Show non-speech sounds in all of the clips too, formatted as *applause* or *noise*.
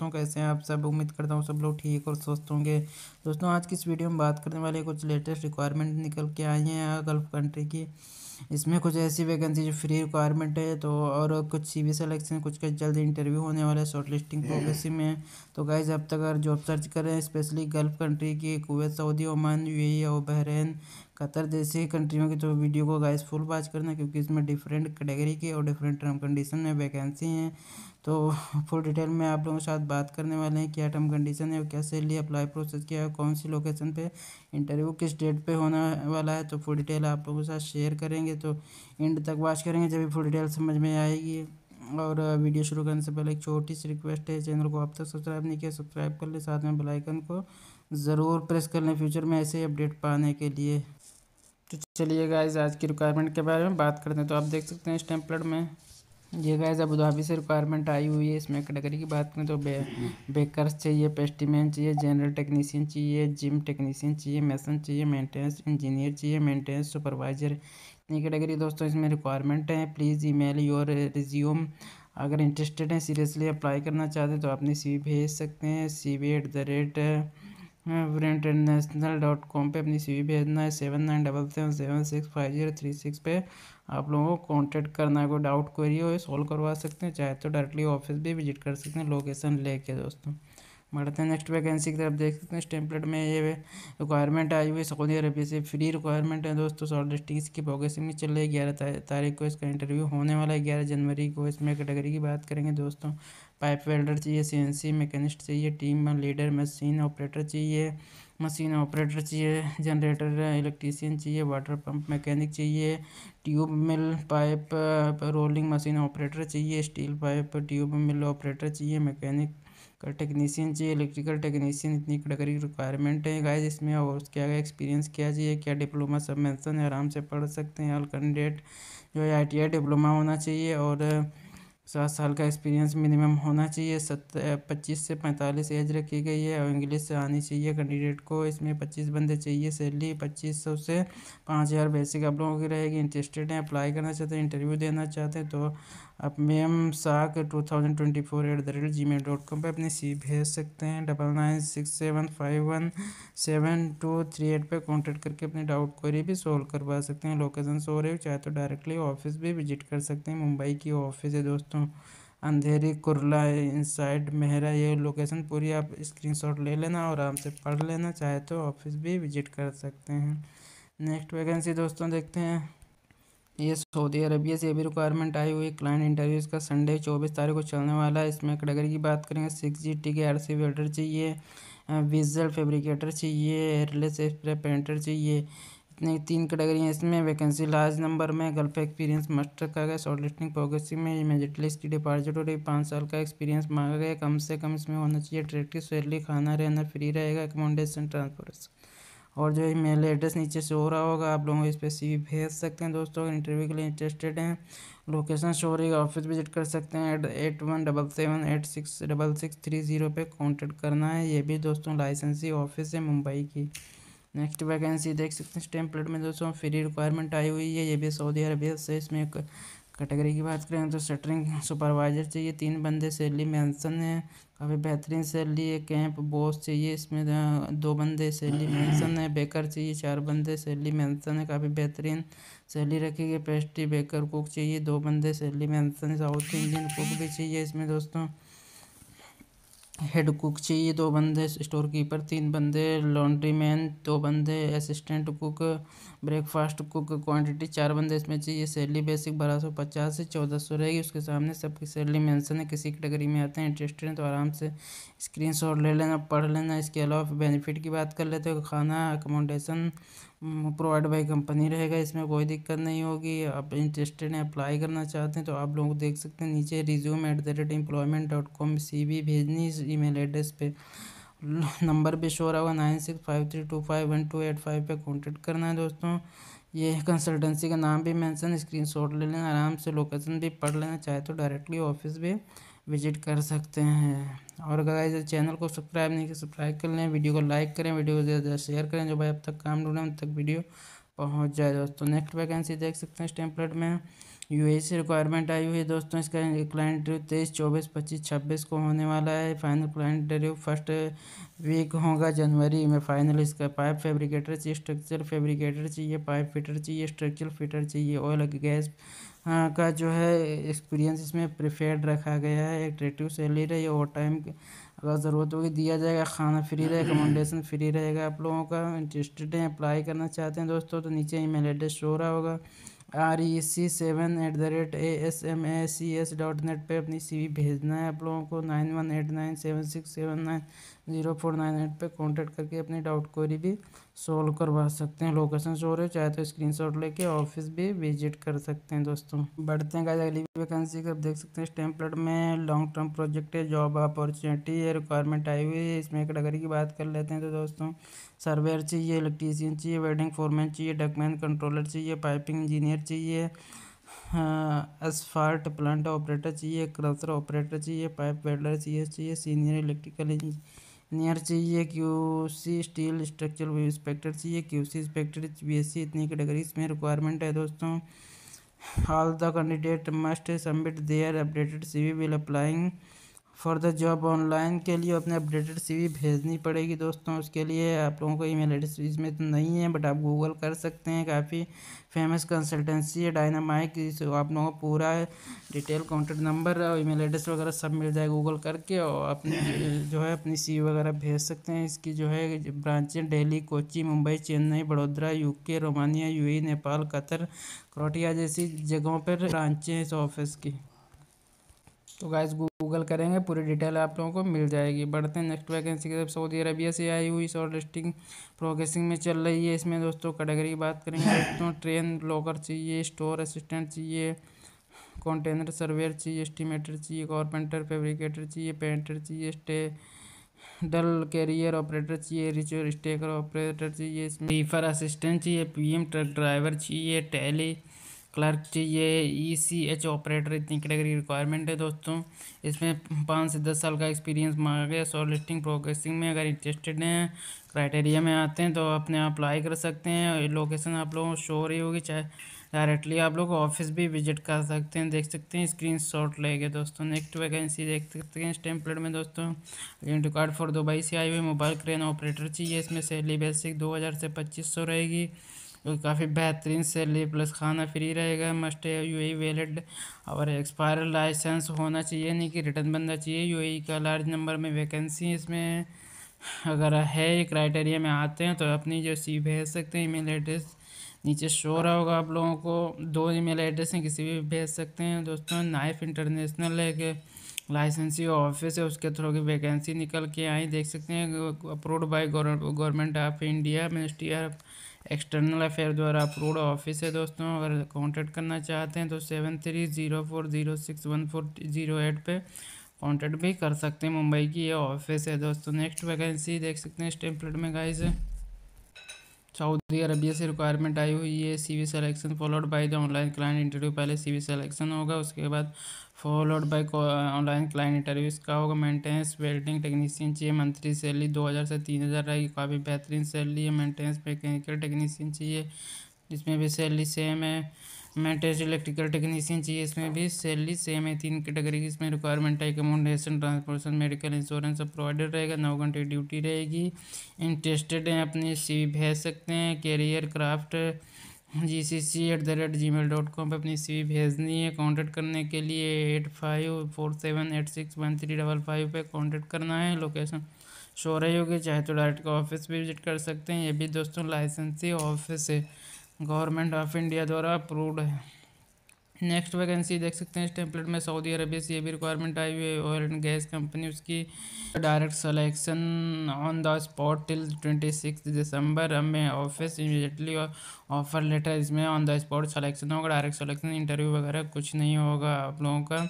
दोस्तों कैसे हैं आप सब उम्मीद करता हूँ सब लोग ठीक और स्वस्थ होंगे दोस्तों आज की इस वीडियो में बात करने वाले कुछ लेटेस्ट रिक्वायरमेंट निकल के आई हैं गल्फ कंट्री की इसमें कुछ ऐसी वैकेंसी जो फ्री रिक्वायरमेंट है तो और कुछ सी बी सलेक्शन कुछ का जल्द इंटरव्यू होने वाला है शॉर्ट लिस्टिंग प्रोग्रेसी में तो गाइज अब तक अगर जॉब सर्च कर रहे हैं स्पेशली गल्फ कंट्री की कुवैत सऊदी ओमान यू और बहरीन कतर जैसे कंट्रियों की तो वीडियो को गाइस फुल वॉच करना क्योंकि इसमें डिफरेंट कैटेगरी के और डिफरेंट टर्म कंडीशन में वैकेंसी हैं तो फुल डिटेल में आप लोगों के साथ बात करने वाले हैं क्या टर्म कंडीशन है और क्या सैलरी अप्लाई प्रोसेस किया है कौन सी लोकेशन पे इंटरव्यू किस डेट पे होने वाला है तो फुल डिटेल आप लोगों के साथ शेयर करेंगे तो एंड तक वॉच करेंगे जब भी फुल डिटेल समझ में आएगी और वीडियो शुरू करने से पहले एक छोटी सी रिक्वेस्ट है चैनल को अब तक सब्सक्राइब नहीं किया सब्सक्राइब कर ले साथ में बेल आइकन को ज़रूर प्रेस कर लें फ्यूचर में ऐसे अपडेट पाने के लिए तो चलिए गाइज आज की रिक्वायरमेंट के बारे में बात करते हैं तो आप देख सकते हैं स्टेम्पलर में ये गाइज धाबी से रिक्वायरमेंट आई हुई है इसमें कैटेगरी की बात करें तो बे बेकर्स चाहिए पेस्टीमैन चाहिए जनरल टेक्नीशियन चाहिए जिम टेक्नीशियन चाहिए मेसन चाहिए मेंटेनेंस इंजीनियर चाहिए मेंटेनेंस सुपरवाइजर इतनी कैटेगरी दोस्तों इसमें रिक्वायरमेंट है please email your resume अगर इंटरेस्टेड हैं सीरियसली अप्लाई करना चाहते हैं तो आपने सी भेज सकते हैं C at the rate Brent international dot com पर अपनी सी भेजना है seven nine double seven seven six five zero three six पे आप लोगों को कॉन्टैक्ट करना है कोई डाउट क्वेरी हो सॉल्व करवा सकते हैं चाहे तो डायरेक्टली ऑफिस भी विजिट कर सकते हैं लोकेशन लेके दोस्तों बढ़ते हैं नेक्स्ट वैकेंसी की तरफ देख सकते हैं इस टेम्पलेट में ये रिक्वायरमेंट आई हुई सऊदी अरबिया से फ्री रिक्वायरमेंट है दोस्तों शॉर्ट लिस्टिंग की प्रोग्रेसिंग में चल रही है ग्यारह तारीख को इसका इंटरव्यू होने वाला है ग्यारह जनवरी को इसमें कैटेगरी की बात करेंगे दोस्तों पाइप वेल्डर चाहिए सी मैकेनिस्ट चाहिए टीम लीडर मशीन ऑपरेटर चाहिए मशीन ऑपरेटर चाहिए जनरेटर इलेक्ट्रीशियन चाहिए वाटर पंप मैकेनिक चाहिए tube mill pipe rolling machine operator चाहिए steel pipe tube mill operator चाहिए मैकेनिक का टेक्नीसियन चाहिए इलेक्ट्रिकल टेक्नीसियन इतनी कड़करी रिक्वायरमेंट है गाइज इसमें और क्या एक्सपीरियंस क्या चाहिए क्या डिप्लोमा सब मैंसन है आराम से पढ़ सकते हैं ऑल कैंडिडेट जो है आई डिप्लोमा होना चाहिए और सात साल का एक्सपीरियंस मिनिमम होना चाहिए सत पच्चीस से पैंतालीस एज रखी गई है और इंग्लिश से आनी चाहिए कैंडिडेट को इसमें पच्चीस बंदे चाहिए सैलरी पच्चीस सौ से पाँच हज़ार बेसिक आप लोगों की रहेगी इंटरेस्टेड हैं अप्लाई करना चाहते हैं इंटरव्यू देना चाहते हैं तो आप मेम साक two thousand twenty four at the rate Gmail dot com पर अपनी सी भेज सकते हैं double nine six seven five one seven two three eight पर कॉन्टेक्ट करके अपनी डाउट क्वेरी भी सोल्व करवा सकते हैं लोकेशन सो रहे हो चाहे तो डायरेक्टली ऑफिस भी विजिट कर सकते हैं मुंबई की ऑफिस है दोस्तों अंधेरी कुरला इनसाइड मेहरा ये लोकेशन पूरी आप स्क्रीनशॉट ले लेना और आराम से पढ़ लेना चाहे तो ऑफिस भी विजिट कर सकते हैं नेक्स्ट वैकेंसी दोस्तों देखते हैं ये सऊदी अरबिया से अभी रिक्वायरमेंट आई हुई क्लाइंट इंटरव्यू इसका संडे चौबीस तारीख को चलने वाला है इसमें कैटेगरी की बात करेंगे six G T K R C welder चाहिए विजल फेब्रिकेटर चाहिए एयरलेस स्प्रे पेंटर चाहिए इतनी तीन कैटेगरी हैं इसमें वैकेंसी लार्ज नंबर में गल्फ एक्सपीरियंस मस्ट रखा गया शॉर्ट लिस्टिंग प्रोग्रेसिंग में इमेजिटलिस्ट की डिपार्चर हो रही पाँच साल का एक्सपीरियंस मांगा गया कम से कम इसमें होना चाहिए ट्रेड की सैलरी खाना रहना फ्री रहेगा एकोमोडेशन ट्रांसपोर्टेशन और जो है मेल एड्रेस नीचे से हो रहा होगा आप लोग इस पर सी भेज सकते हैं दोस्तों इंटरव्यू के लिए इंटरेस्टेड हैं लोकेशन शो हो रही है ऑफिस विजिट कर सकते हैं eight eight one double seven eight six double six three zero पर कॉन्टेक्ट करना है ये भी दोस्तों लाइसेंसी ऑफिस है मुंबई की नेक्स्ट वैकेंसी देख सकते हैं स्टेम प्लेट में दोस्तों फ्री रिक्वायरमेंट आई हुई है ये भी सऊदी अरबिया से इसमें एक कैटेगरी की बात करें तो सेटरिंग सुपरवाइज़र चाहिए तीन बंदे सैलरी मेंशन है काफ़ी बेहतरीन सैलरी है कैंप बॉस चाहिए इसमें दो बंदे सैलरी मेंशन है बेकर चाहिए चार बंदे सैलरी मेंशन है काफ़ी बेहतरीन सैलरी रखी गई पेस्ट्री बेकर कुक चाहिए दो बंदे salary mention south Indian cook भी चाहिए इसमें दोस्तों हेड कुक चाहिए दो बंदे स्टोर कीपर तीन बंदे लॉन्ड्री मैन दो बंदे assistant cook breakfast cook quantity चार बंदे इसमें चाहिए सैलरी बेसिक बारह सौ पचास से चौदह सौ रहेगी उसके सामने सबकी सैलरी मेंशन है किसी कैटेगरी में आते हैं इंटरेस्टेड हैं तो आराम से स्क्रीन शॉट ले लेना पढ़ लेना इसके अलावा बेनिफिट की बात कर लेते हो खाना अकोमोडेशन प्रोवाइड बाई कंपनी रहेगा इसमें कोई दिक्कत नहीं होगी आप इंटरेस्टेड हैं अप्लाई करना चाहते हैं तो आप लोग देख सकते हैं नीचे resume at the rate employment dot com C V भेजनी इस ई मेल एड्रेस पर नंबर भी शोर होगा nine six five three two five one two eight five पर कॉन्टेक्ट करना है दोस्तों ये कंसल्टेंसी का नाम भी मैंसन स्क्रीन शॉट ले लेना आराम से लोकेशन भी पढ़ लेना चाहे तो डायरेक्टली ऑफिस भी विजिट कर सकते हैं और अगर चैनल को सब्सक्राइब नहीं किया सब्सक्राइब कर लें वीडियो को लाइक करें वीडियो को ज़्यादा ज़्यादा शेयर करें जो भाई अब तक काम ढूंढें उन तक वीडियो पहुँच जाए दोस्तों नेक्स्ट वैकेंसी देख सकते हैं इस टेम्पलेट में यू ए सी रिक्वायरमेंट आई हुई है दोस्तों इसका क्लाइंट इंटरव्यू तेईस चौबीस पच्चीस छब्बीस को होने वाला है final client interview first week होगा जनवरी में फाइनल इसका पाइप फैब्रिकेटर चाहिए स्ट्रक्चर फैब्रिकेटर चाहिए पाइप फिटर चाहिए स्ट्रक्चर फिटर चाहिए ऑयल गैस हाँ, का जो है एक्सपीरियंस इसमें प्रिफेयर्ड रखा गया है एट्रेटिव सैलरी है ओवर टाइम अगर ज़रूरत होगी दिया जाएगा खाना फ्री रहेगा अकोमोडेशन फ्री रहेगा आप लोगों का इंटरेस्टेड हैं अप्लाई करना चाहते हैं दोस्तों तो नीचे ईमेल एड्रेस शो रहा होगा R E C seven at the rate A S M A C S dot net पर अपनी सी वी भेजना है आप लोगों को nine one eight nine seven six seven nine zero four nine eight पर कॉन्टैक्ट करके अपनी डाउट क्वेरी भी सोल्व करवा सकते हैं लोकेशन शो रहे चाहे तो स्क्रीनशॉट लेके ऑफिस भी विजिट कर सकते हैं दोस्तों बढ़ते हैं अगली वैकेंसी आप देख सकते हैं स्टेम्पलेट में लॉन्ग टर्म प्रोजेक्ट है जॉब अपॉर्चुनिटी है रिक्वायरमेंट आई हुई है इसमें कैटेगरी की बात कर लेते हैं तो दोस्तों सर्वेयर चाहिए इलेक्ट्रीशियन चाहिए वेडिंग फोरमैन चाहिए डकमैन कंट्रोलर चाहिए पाइपिंग इंजीनियर चाहिए एसफाल्ट प्लांट ऑपरेटर चाहिए क्रसर ऑपरेटर चाहिए पाइप वेल्डर चाहिए चाहिए सीनियर इलेक्ट्रिकल इंजीनियर नियर चाहिए Q C steel structure inspector चाहिए Q C inspector B S C इतनी कैटेगरीज में रिक्वायरमेंट है दोस्तों all the candidate must submit their updated C V will applying further job online के लिए अपने updated CV भेजनी पड़ेगी दोस्तों उसके लिए आप लोगों को ईमेल एड्रेस इसमें तो नहीं है बट आप गूगल कर सकते हैं काफ़ी फेमस कंसल्टेंसी है डायनामाइक आप लोगों को पूरा डिटेल कॉन्टेक्ट नंबर और ईमेल एड्रेस वगैरह सब मिल जाए गूगल करके और अपनी *clears throat* जो है अपनी सी वगैरह भेज सकते हैं इसकी जो है ब्रांचें Delhi Kochi Mumbai Chennai U UK Romania U Nepal Qatar Croatia जैसी जगहों पर ब्रांचें इस ऑफिस की तो गाइस गूगल करेंगे पूरी डिटेल आप लोगों को मिल जाएगी बढ़ते हैं नेक्स्ट वैकेंसी की तरफ सऊदी अरबिया से आई हुई शॉर्ट लिस्टिंग प्रोसेसिंग में चल रही है इसमें दोस्तों कैटेगरी की बात करेंगे दोस्तों ट्रेन लॉकर चाहिए स्टोर असिस्टेंट चाहिए कंटेनर सर्वेयर चाहिए एस्टिमेटर चाहिए कॉरपेंटर फेब्रिकेटर चाहिए पेंटर चाहिए स्टे डल कैरियर ऑपरेटर चाहिए रिचर स्टेकर ऑपरेटर चाहिए इसमें रीफर असिस्टेंट चाहिए पीएम ट्रक ड्राइवर चाहिए टैली क्लर्क चाहिए ई सी एच ऑपरेटर इतनी कैटेगरी रिक्वायरमेंट है दोस्तों इसमें पाँच से दस साल का एक्सपीरियंस मांगा गया शॉर्ट लिस्टिंग प्रोग्रेसिंग में अगर इंटरेस्टेड हैं क्राइटेरिया में आते हैं तो अपने अप्लाई कर सकते हैं लोकेशन आप लोगों को शो रही होगी चाहे डायरेक्टली आप लोग ऑफिस भी विजिट कर सकते हैं देख सकते हैं स्क्रीन शॉट लेंगे दोस्तों नेक्स्ट वैकेंसी देख सकते हैं स्टेम्पलेट में दोस्तों आइडेंटी कार्ड फॉर दुबई से आई हुई मोबाइल क्रेन ऑपरेटर चाहिए इसमें सैलरी बेसिक e दो हज़ार से पच्चीस सौ रहेगी तो काफ़ी बेहतरीन सैलरी प्लस खाना फ्री रहेगा मस्ट है यू ही वैलिड और एक्सपायर लाइसेंस होना चाहिए नहीं कि रिटर्न बनना चाहिए यू ही e का लार्ज नंबर में वैकेंसी इसमें अगर है ये क्राइटेरिया में आते हैं तो अपनी जो सी भेज सकते हैं ईमेल एड्रेस नीचे शो रहा होगा आप लोगों को दो ईमेल एड्रेस हैं किसी भी भेज सकते हैं दोस्तों नाइफ इंटरनेशनल है कि लाइसेंसी ऑफिस है उसके थ्रू की वैकेंसी निकल के आई देख सकते हैं approved by government of India ministry of external affair द्वारा रोड ऑफिस है दोस्तों अगर कॉन्टेक्ट करना चाहते हैं तो seven three zero four zero six one four zero eight पर कॉन्टेक्ट भी कर सकते हैं मुंबई की ये ऑफिस है दोस्तों नेक्स्ट वैकेंसी देख सकते हैं स्टेम्पलेट में गाइज सऊदी अरबिया से रिक्वायरमेंट आई हुई है C V selection followed by the online client interview पहले सी वी सेलेक्शन होगा उसके बाद followed by online client interview इसका होगा मेंटेनेंस वेल्डिंग टेक्नीशियन चाहिए मंथली सैलरी दो हज़ार से तीन हज़ार रहेगी काफ़ी बेहतरीन सैलरी है मेंटेनेंस मैकेनिकल टेक्नीशियन चाहिए इसमें भी सैलरी सेम है मैटेज इलेक्ट्रिकल टेक्नीशियन चाहिए इसमें भी सैलरी सेम है तीन कैटेगरी की इसमें रिक्वायरमेंट है अकोमोडेशन ट्रांसपोर्टेशन मेडिकल इंश्योरेंस सब रहेगा नौ घंटे ड्यूटी रहेगी इंटरेस्टेड हैं अपने सी भेज सकते हैं career craft G C C at the rate Gmail dot com पर अपनी सी भेजनी है कॉन्टेक्ट करने के लिए eight five four seven eight six one three double five पर कॉन्टेक्ट करना है लोकेशन शो रही होगी चाहे तो डायरेक्ट का ऑफिस भी विजिट कर सकते हैं ये भी दोस्तों लाइसेंसी ऑफिस है गवर्नमेंट ऑफ इंडिया द्वारा अप्रूव्ड है नेक्स्ट वैकेंसी देख सकते हैं इस टेम्पलेट में सऊदी अरबिया से ये भी रिक्वायरमेंट आई हुई है ऑयल एंड गैस कंपनी उसकी direct selection on the spot till twenty six December हमें ऑफिस इमीडिएटली ऑफर लेटर इसमें ऑन द स्पॉट सिलेक्शन होगा डायरेक्ट सिलेक्शन इंटरव्यू वगैरह कुछ नहीं होगा आप लोगों का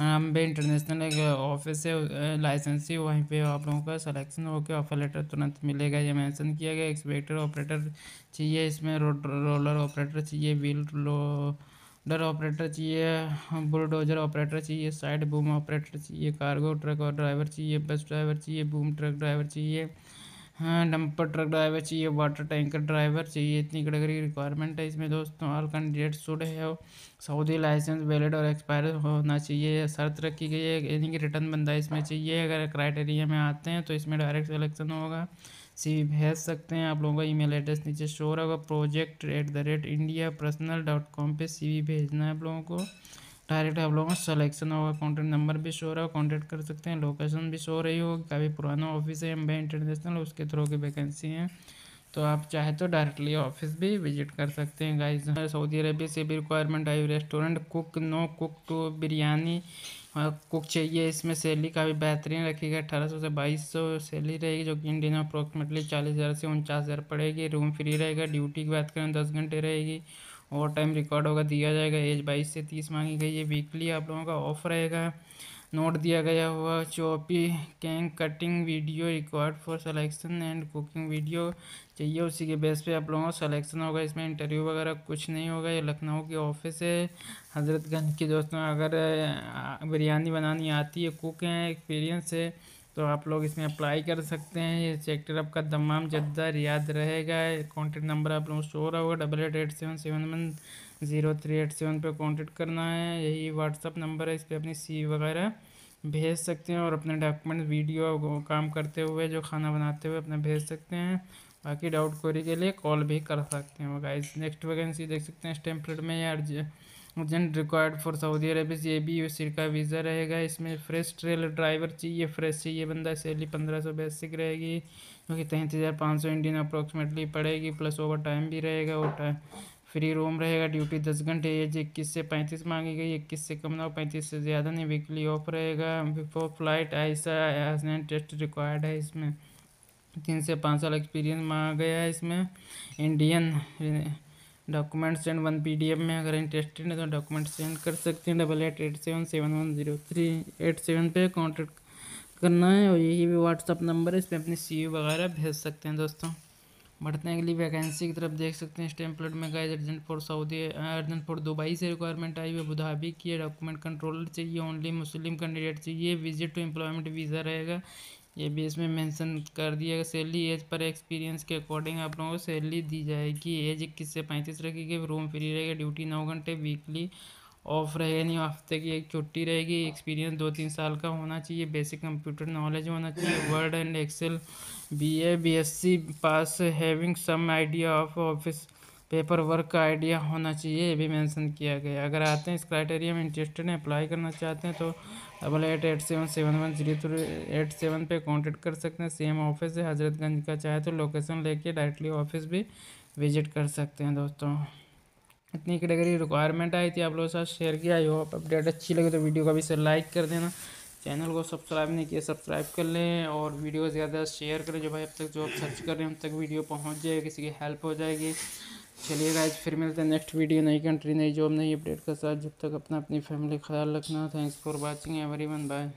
हम भी इंटरनेशनल एक ऑफिस है लाइसेंस ही वहीं पे आप लोगों का सिलेक्शन होकर ऑफर लेटर तुरंत मिलेगा ये मेंशन किया गया एक्सपेक्टर ऑपरेटर चाहिए इसमें रोड रोलर ऑपरेटर चाहिए व्हील लोडर ऑपरेटर चाहिए बुलडोजर ऑपरेटर चाहिए साइड बूम ऑपरेटर चाहिए कार्गो ट्रक और ड्राइवर चाहिए बस ड्राइवर चाहिए बूम ट्रक ड्राइवर चाहिए हाँ डंपर ट्रक ड्राइवर चाहिए वाटर टैंकर ड्राइवर चाहिए इतनी कैटेगरी रिक्वायरमेंट है इसमें दोस्तों ऑल कैंडिडेट शुड है सऊदी लाइसेंस वैलिड और एक्सपायर होना चाहिए शर्त रखी गई है यानी कि रिटर्न बंदा इसमें चाहिए अगर क्राइटेरिया में आते हैं तो इसमें डायरेक्ट सिलेक्शन होगा सी वी भेज सकते हैं आप लोगों का ईमेल एड्रेस नीचे शोर होगा project at the rate India personal dot com पर सी वी भेजना है आप लोगों को डायरेक्ट आप लोगों का सलेक्शन होगा कॉन्टैक्ट नंबर भी शो रहा है कॉन्टैक्ट कर सकते हैं लोकेशन भी शो रही होगी काफ़ी पुराना ऑफिस है एम इंटरनेशनल उसके थ्रू की वैकेंसी है तो आप चाहे तो डायरेक्टली ऑफिस भी विजिट कर सकते हैं गाइस सऊदी अरेबिया से भी रिक्वायरमेंट आई restaurant cook no cook two biryani cook चाहिए इसमें सैली काफ़ी बेहतरीन रखी गई अठारह सौ से बाईस सौ सैली रहेगी जो कि इंडियन अप्रोक्सीमेटली चालीस हज़ार से उनचास हज़ार पड़ेगी रूम फ्री रहेगा ड्यूटी की बात करें दस घंटे रहेगी ओवर टाइम रिकॉर्ड होगा दिया जाएगा एज बाईस से तीस मांगी गई है वीकली आप लोगों का ऑफ रहेगा नोट दिया गया हुआ chopping cutting video record for selection and cooking video चाहिए उसी के बेस पे आप लोगों का सलेक्शन होगा इसमें इंटरव्यू वगैरह कुछ नहीं होगा ये लखनऊ की ऑफिस है हज़रतगंज की दोस्तों अगर बिरयानी बनानी आती है कुक हैं एक्सपीरियंस है तो आप लोग इसमें अप्लाई कर सकते हैं ये सेक्टर आपका तमाम जद्दार याद रहेगा कॉन्टेक्ट नंबर आप लोगों शो रहा होगा double eight eight seven seven one zero three eight seven पर कॉन्टैक्ट करना है यही व्हाट्सअप नंबर है इस पर अपनी सी वगैरह भेज सकते हैं और अपने डॉक्यूमेंट वीडियो काम करते हुए जो खाना बनाते हुए अपना भेज सकते हैं बाकी डाउट क्वेरी के लिए कॉल भी कर सकते हैं गाइस नेक्स्ट वैकेंसी देख सकते हैं स्टेम में या urgent required for Saudi Arabia ये भी सिर का वीज़ा रहेगा इसमें फ्रेश ट्रेल ड्राइवर चाहिए फ्रेश चाहिए बंदा सैली पंद्रह सौ बेसिक रहेगी क्योंकि तैंतीस हज़ार पाँच सौ इंडियन अप्रॉक्सीमेटली पड़ेगी प्लस ओवर टाइम भी रहेगा और टाइम फ्री रूम रहेगा ड्यूटी दस घंटे एज इक्कीस से पैंतीस मांगी गई इक्कीस से कम ना हो पैंतीस से ज़्यादा नहीं वीकली ऑफ रहेगा बिफोर फ्लाइट ऐसा टेस्ट रिक्वायर्ड है इसमें तीन से पाँच साल एक्सपीरियंस मांगा गया है इसमें Indian document send one F में अगर इंटरेस्टेड है तो डॉक्यूमेंट सेंड कर सकते हैं double eight eight seven seven one zero three eight seven पर कॉन्टेक्ट करना है और यही भी व्हाट्सअप नंबर है इस पर अपनी सी वगैरह भेज सकते हैं दोस्तों बढ़ते हैं अगली वैकेंसी की तरफ देख सकते हैं स्टेम्पलेट में guys urgent for Saudi urgent for Dubai से रिक्वायरमेंट आई हुई अबूधाबी की डॉक्यूमेंट कंट्रोलर चाहिए ओनली मुस्लिम कैंडिडेट चाहिए विजिट टू एम्प्लॉयमेंट वीज़ा रहेगा ये भी इसमें मेंशन कर दिया है सैलरी एज पर एक्सपीरियंस के अकॉर्डिंग आप लोगों को सैलरी दी जाएगी एज इक्कीस से पैंतीस रखेगी रूम फ्री रहेगा ड्यूटी नौ घंटे वीकली ऑफ रहेगा नहीं हफ्ते की एक छुट्टी रहेगी एक्सपीरियंस दो तीन साल का होना चाहिए बेसिक कंप्यूटर नॉलेज होना चाहिए word and excel B A B S C pass having some idea of office paper work का आइडिया होना चाहिए ये भी मेंशन किया गया अगर आते हैं इस क्राइटेरिया में इंटरेस्टेड हैं अप्लाई करना चाहते हैं तो double eight eight seven seven one zero three eight seven पर कॉन्टेक्ट कर सकते हैं सेम ऑफिस है हज़रतगंज का चाहे तो लोकेशन लेके डायरेक्टली ऑफिस भी विजिट कर सकते हैं दोस्तों इतनी कैटेगरी रिक्वायरमेंट आई थी आप लोगों के साथ शेयर किया आई होप अपडेट अच्छी लगी तो वीडियो को अभी से लाइक कर देना चैनल को सब्सक्राइब नहीं किया सब्सक्राइब कर लें और वीडियो ज़्यादा शेयर करें जो भाई अब तक जो आप सर्च कर रहे हैं उन तक वीडियो पहुँच जाए किसी की हेल्प हो जाएगी चलिए गाइज फिर मिलते हैं नेक्स्ट वीडियो नई कंट्री नई जॉब नई अपडेट के साथ जब तक अपना अपनी फैमिली ख्याल रखना thanks for watching everyone bye